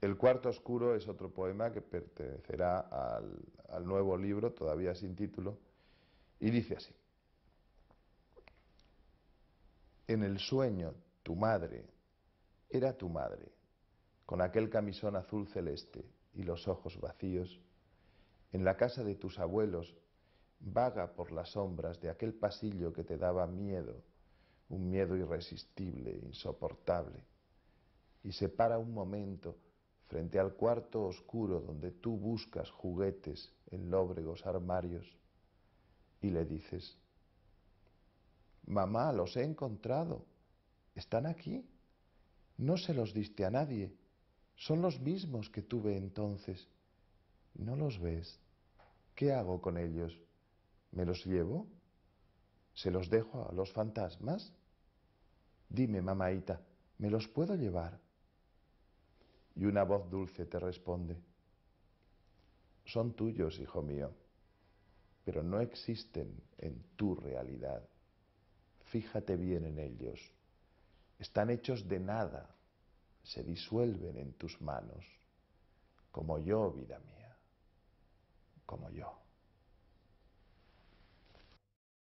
El cuarto oscuro es otro poema que pertenecerá al, nuevo libro, todavía sin título, y dice así. En el sueño, tu madre era tu madre, con aquel camisón azul celeste y los ojos vacíos, en la casa de tus abuelos, vaga por las sombras de aquel pasillo que te daba miedo, un miedo irresistible, insoportable, y se para un momento frente al cuarto oscuro donde tú buscas juguetes en lóbregos armarios, y le dices, Mamá, los he encontrado, están aquí, no se los diste a nadie, son los mismos que tuve entonces, ¿no los ves? ¿Qué hago con ellos? ¿Me los llevo? ¿Se los dejo a los fantasmas? Dime, mamaita, ¿me los puedo llevar? y una voz dulce te responde, son tuyos, hijo mío, pero no existen en tu realidad. Fíjate bien en ellos. Están hechos de nada, se disuelven en tus manos, como yo, vida mía, como yo.